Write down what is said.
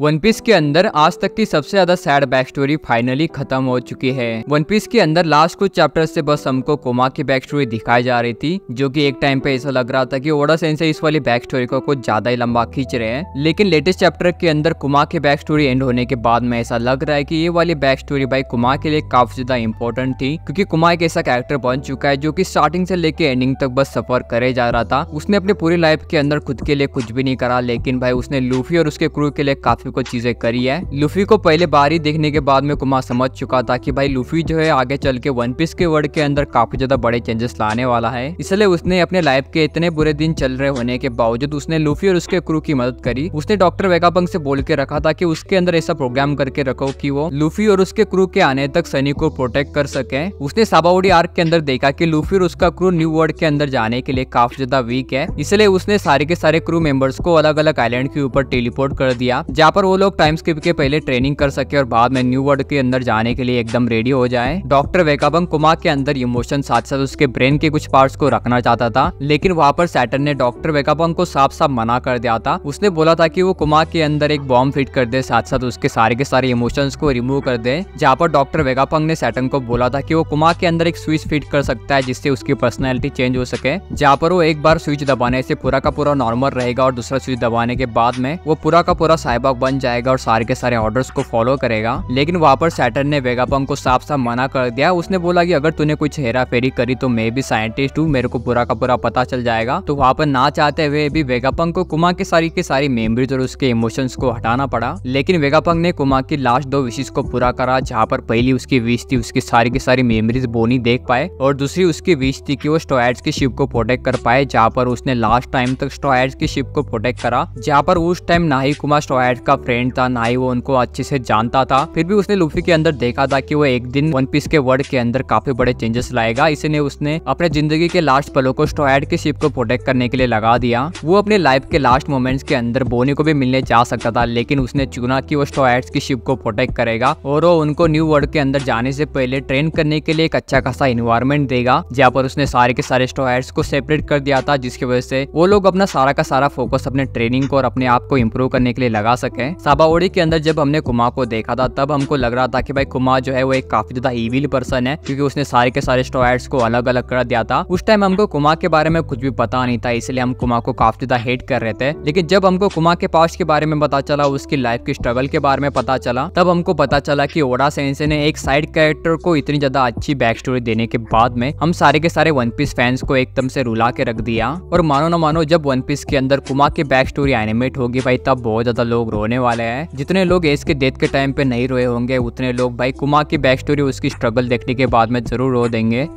one piece के अंदर आज तक की सबसे ज्यादा सैड बैक स्टोरी फाइनली खत्म हो चुकी है वन पीस के अंदर लास्ट कुछ चैप्टर से बस हमको कोमा की बैक स्टोरी दिखाई जा रही थी जो कि एक टाइम पे ऐसा लग रहा था कि ओडा सेंसे इस वाली बैक स्टोरी को कुछ ज्यादा ही लंबा खींच रहे हैं लेकिन लेटेस्ट चैप्टर के अंदर कुमा की बैक स्टोरी एंड होने के बाद में ऐसा लग रहा है की ये वाली बैक स्टोरी भाई कुमा के लिए काफी ज्यादा इंपॉर्टेंट थी क्यूँकी कुमा एक ऐसा कैरेक्टर बन चुका है जो की स्टार्टिंग से लेके एंडिंग तक बस सफर करे जा रहा था उसने अपनी पूरी लाइफ के अंदर खुद के लिए कुछ भी नहीं करा लेकिन भाई उसने लूफी और उसके क्रू के लिए काफी लुफी को चीजें करी है लूफी को पहले बार ही देखने के बाद में कुमार समझ चुका था कि भाई लूफी जो है आगे चल के वन पीस के वर्ड के अंदर काफी ज्यादा बड़े चेंजेस लाने वाला है इसलिए उसने अपने लाइफ के इतने बुरे दिन चल रहे होने के बावजूद उसने लुफी और उसके क्रू की मदद करी उसने डॉक्टर वेगापंग से बोल के रखा था की उसके अंदर ऐसा प्रोग्राम करके रखो की वो लूफी और उसके क्रू के आने तक सनी को प्रोटेक्ट कर सके उसने साबाउडी आर्क के अंदर देखा की लूफी और उसका क्रू न्यू वर्ल्ड के अंदर जाने के लिए काफी ज्यादा वीक है इसलिए उसने सारे के सारे क्रू मेंबर्स को अलग अलग आइलैंड के ऊपर टेलीपोर्ट कर दिया जहाँ पर वो लोग टाइम स्किप के पहले ट्रेनिंग कर सके और बाद में न्यू वर्ल्ड के अंदर जाने के लिए एकदम रेडी हो जाए डॉक्टर वेकाबंग कुमार के अंदर इमोशन साथ साथ उसके ब्रेन के कुछ पार्ट को रखना चाहता था लेकिन वहाँ पर सैटन ने डॉक्टर वेकाबंग को साफ साफ मना कर दिया था उसने बोला था की वो कुमार के अंदर एक बॉम्ब फिट कर दे साथ साथ उसके सारे के सारे इमोशन को रिमूव कर दे जहाँ पर डॉक्टर वेगापंग ने सैटन को बोला था कि वो कुमार के अंदर एक स्विच फिट कर सकता है जिससे उसकी पर्सनैलिटी चेंज हो सके जहाँ पर वो एक बार स्विच दबाने से पूरा का पूरा नॉर्मल रहेगा और दूसरा स्विच दबाने के बाद में वो पूरा का पूरा साइबॉग बन जाएगा और सारे के सारे ऑर्डर्स को फॉलो करेगा लेकिन वहाँ पर सैटर ने वेगापंक को साफ साफ मना कर दिया उसने बोला कि अगर तूने कुछ हेरा फेरी करी तो मैं भी साइंटिस्ट हूँ मेरे को पूरा का पूरा पता चल जाएगा तो वहाँ पर ना चाहते हुए भी वेगापंक को कुमा की सारी की सारी मेमरीज और उसके इमोशंस को हटाना पड़ा लेकिन वेगापंक ने कुमा की लास्ट दो विशेष को पूरा करा जहाँ पर पहली उसकी विश थी उसकी सारी की सारी मेमरीज बोनी देख पाए और दूसरी उसकी विश थी कि वो स्टोएड्स की शिप को प्रोटेक्ट कर पाए जहाँ पर उसने लास्ट टाइम तक स्टोएड्स की शिप को प्रोटेक्ट करा जहाँ पर उस टाइम ना ही कुमार स्टोएड उसका फ्रेंड था ना ही वो उनको अच्छे से जानता था फिर भी उसने लुफी के अंदर देखा था कि वो एक दिन वन पीस के वर्ल्ड के अंदर काफी बड़े चेंजेस लाएगा इसीलिए उसने अपने जिंदगी के लास्ट पलों को स्टोड के शिप को प्रोटेक्ट करने के लिए लगा दिया वो अपने लाइफ के लास्ट मोमेंट्स के अंदर बोनी को भी मिलने जा सकता था लेकिन उसने चुना की वो स्टोड की शिप को प्रोटेक्ट करेगा और वो उनको न्यू वर्ल्ड के अंदर जाने से पहले ट्रेन करने के लिए एक अच्छा खासा इन्वायरमेंट देगा जहाँ पर उसने सारे के सारे स्टोड को सेपरेट कर दिया था जिसकी वजह से वो लोग अपना सारा का सारा फोकस अपने ट्रेनिंग को और अपने आप को इम्प्रूव करने के लिए लगा सके है साबाओड़ी के अंदर जब हमने कुमा को देखा था तब हमको लग रहा था कि भाई कुमा जो है वो एक काफी ज्यादा इविल पर्सन है क्योंकि उसने सारे के सारे स्टोएट्स को अलग अलग कर दिया था उस टाइम हमको कुमार के बारे में कुछ भी पता नहीं था इसलिए हम कुमा को काफी ज्यादा हेट कर रहे थे लेकिन जब हमको कुमा के पास के बारे में पता चला उसकी लाइफ की स्ट्रगल के बारे में पता चला तब हमको पता चला की ओडा सेंसे ने एक साइड कैरेक्टर को इतनी ज्यादा अच्छी बैक स्टोरी देने के बाद में हम सारे के सारे वन पीस फैंस को एकदम से रुला के रख दिया और मानो ना मानो जब वन पीस के अंदर कुमा की बैक स्टोरी एनिमेट होगी भाई तब बहुत ज्यादा लोग रोने रोने वाले हैं जितने लोग एस के डेथ के टाइम पे नहीं रोए होंगे उतने लोग भाई कुमार की बैक स्टोरी उसकी स्ट्रगल देखने के बाद में जरूर रो देंगे